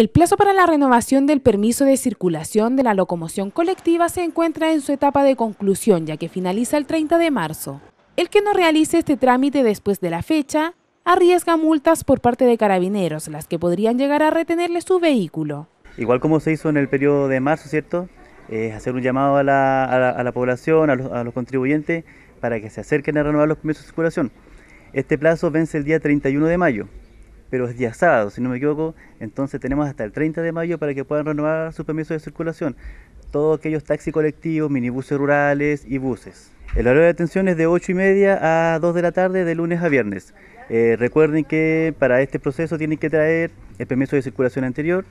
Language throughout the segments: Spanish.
El plazo para la renovación del permiso de circulación de la locomoción colectiva se encuentra en su etapa de conclusión, ya que finaliza el 30 de marzo. El que no realice este trámite después de la fecha arriesga multas por parte de carabineros, las que podrían llegar a retenerle su vehículo. Igual como se hizo en el periodo de marzo, ¿cierto? Eh, hacer un llamado a la, población, a los, contribuyentes, para que se acerquen a renovar los permisos de circulación. Este plazo vence el día 31 de mayo pero es día sábado, si no me equivoco. Entonces tenemos hasta el 30 de mayo para que puedan renovar su permiso de circulación. Todos aquellos taxis colectivos, minibuses rurales y buses. El horario de atención es de 8 y media a 2 de la tarde de lunes a viernes. Eh, recuerden que para este proceso tienen que traer el permiso de circulación anterior,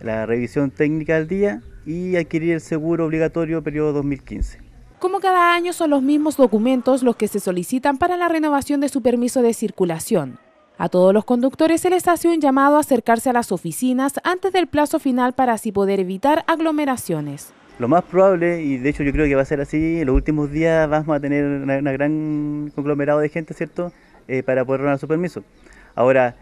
la revisión técnica al día y adquirir el seguro obligatorio periodo 2015. Como cada año son los mismos documentos los que se solicitan para la renovación de su permiso de circulación. A todos los conductores se les hace un llamado a acercarse a las oficinas antes del plazo final para así poder evitar aglomeraciones. Lo más probable, y de hecho yo creo que va a ser así, en los últimos días vamos a tener una, gran conglomerado de gente, ¿cierto?, eh, para poder ganar su permiso. Ahora,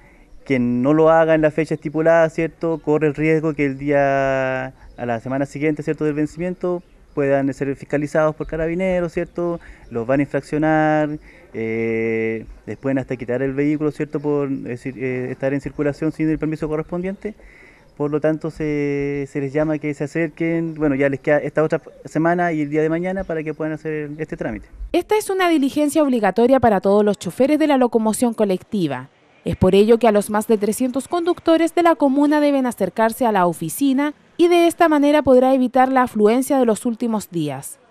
quien no lo haga en la fecha estipulada, ¿cierto?, corre el riesgo que el día a la semana siguiente, ¿cierto?, del vencimiento puedan ser fiscalizados por carabineros, ¿cierto? Los van a infraccionar, después eh, pueden hasta quitar el vehículo, ¿cierto? Por eh, estar en circulación sin el permiso correspondiente. Por lo tanto, se, se les llama que se acerquen, bueno, ya les queda esta otra semana y el día de mañana para que puedan hacer este trámite. Esta es una diligencia obligatoria para todos los choferes de la locomoción colectiva. Es por ello que a los más de 300 conductores de la comuna deben acercarse a la oficina y de esta manera podrá evitar la afluencia de los últimos días.